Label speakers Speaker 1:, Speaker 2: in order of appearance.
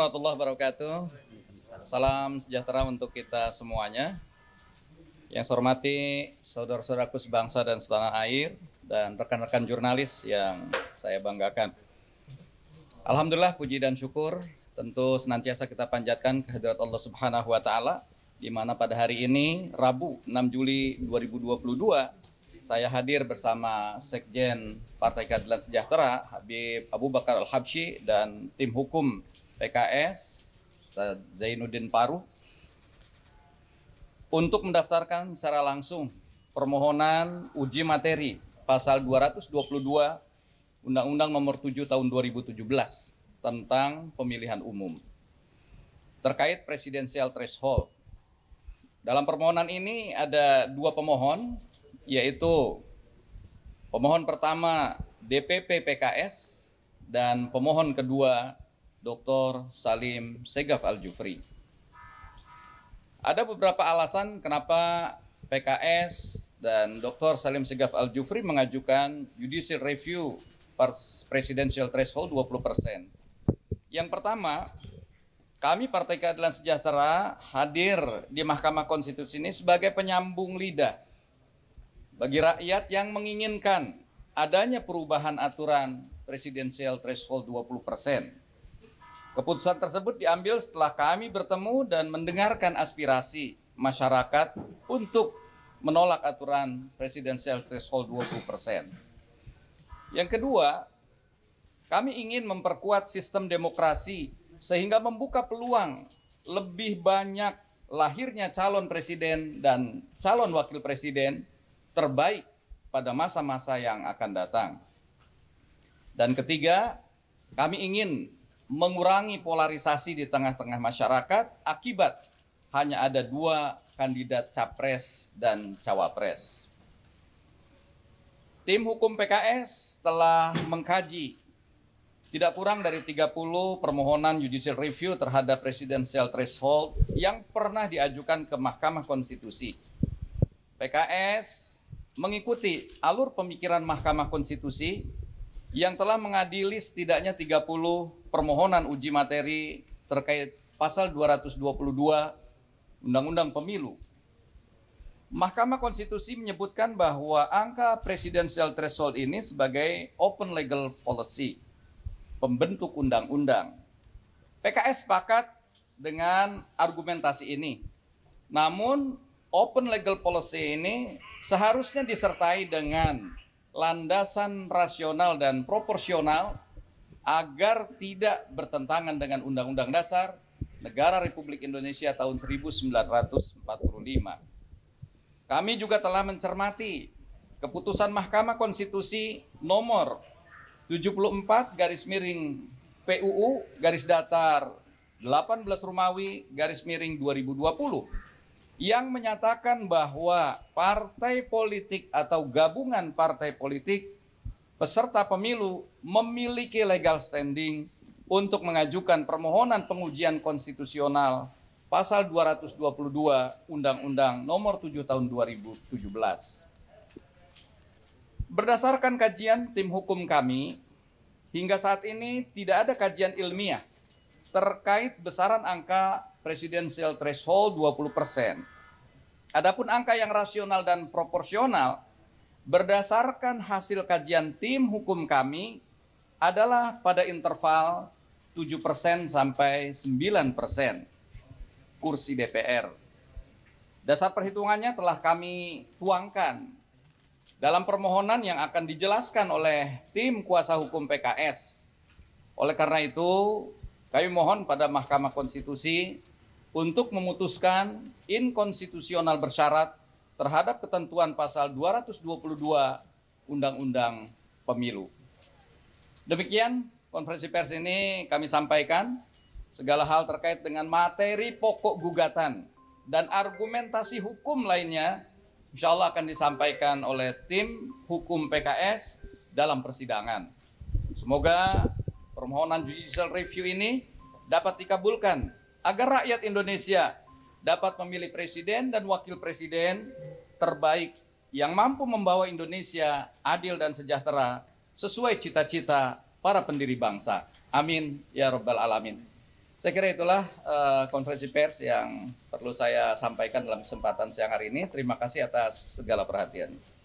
Speaker 1: warahmatullahi wabarakatuh. Salam sejahtera untuk kita semuanya. Yang saya hormati saudara-saudaraku sebangsa dan setanah air dan rekan-rekan jurnalis yang saya banggakan. Alhamdulillah puji dan syukur tentu senantiasa kita panjatkan kehadirat Allah Subhanahu wa taala di mana pada hari ini Rabu 6 Juli 2022 saya hadir bersama Sekjen Partai Keadilan Sejahtera Habib Abu Bakar Al-Habsyi dan tim hukum PKS, Zainuddin Paru, untuk mendaftarkan secara langsung permohonan uji materi pasal 222 Undang-Undang Nomor 7 Tahun 2017 tentang pemilihan umum terkait presidensial threshold. Dalam permohonan ini ada dua pemohon, yaitu pemohon pertama DPP PKS dan pemohon kedua Dr. Salim Segaf Al-Jufri. Ada beberapa alasan kenapa PKS dan Dr. Salim Segaf Al-Jufri mengajukan judicial review presidential threshold 20%. Yang pertama, kami Partai Keadilan Sejahtera hadir di Mahkamah Konstitusi ini sebagai penyambung lidah bagi rakyat yang menginginkan adanya perubahan aturan presidensial threshold 20 persen Keputusan tersebut diambil setelah kami bertemu dan mendengarkan aspirasi masyarakat untuk menolak aturan presidensial threshold 20%. Yang kedua, kami ingin memperkuat sistem demokrasi sehingga membuka peluang lebih banyak lahirnya calon presiden dan calon wakil presiden terbaik pada masa-masa yang akan datang. Dan ketiga, kami ingin mengurangi polarisasi di tengah-tengah masyarakat akibat hanya ada dua kandidat capres dan cawapres. Tim hukum PKS telah mengkaji tidak kurang dari 30 permohonan judicial review terhadap presidential threshold yang pernah diajukan ke Mahkamah Konstitusi. PKS mengikuti alur pemikiran Mahkamah Konstitusi yang telah mengadili setidaknya 30 permohonan uji materi terkait pasal 222 Undang-Undang Pemilu. Mahkamah Konstitusi menyebutkan bahwa angka presidensial threshold ini sebagai open legal policy, pembentuk undang-undang. PKS sepakat dengan argumentasi ini. Namun, open legal policy ini seharusnya disertai dengan landasan rasional dan proporsional agar tidak bertentangan dengan Undang-Undang Dasar Negara Republik Indonesia tahun 1945. Kami juga telah mencermati keputusan Mahkamah Konstitusi nomor 74 garis miring PUU garis datar 18 Rumawi garis miring 2020 yang menyatakan bahwa partai politik atau gabungan partai politik peserta pemilu memiliki legal standing untuk mengajukan permohonan pengujian konstitusional pasal 222 Undang-Undang Nomor 7 Tahun 2017. Berdasarkan kajian tim hukum kami, hingga saat ini tidak ada kajian ilmiah terkait besaran angka presidensial threshold 20%. Adapun angka yang rasional dan proporsional berdasarkan hasil kajian tim hukum kami adalah pada interval 7% sampai 9% kursi DPR. Dasar perhitungannya telah kami tuangkan dalam permohonan yang akan dijelaskan oleh tim kuasa hukum PKS. Oleh karena itu, kami mohon pada Mahkamah Konstitusi untuk memutuskan inkonstitusional bersyarat terhadap ketentuan pasal 222 Undang-Undang Pemilu. Demikian konferensi pers ini kami sampaikan segala hal terkait dengan materi pokok gugatan dan argumentasi hukum lainnya insya Allah akan disampaikan oleh tim hukum PKS dalam persidangan. Semoga permohonan judicial review ini dapat dikabulkan agar rakyat Indonesia dapat memilih presiden dan wakil presiden terbaik yang mampu membawa Indonesia adil dan sejahtera sesuai cita-cita para pendiri bangsa. Amin ya rabbal alamin. Saya kira itulah uh, konferensi pers yang perlu saya sampaikan dalam kesempatan siang hari ini. Terima kasih atas segala perhatian.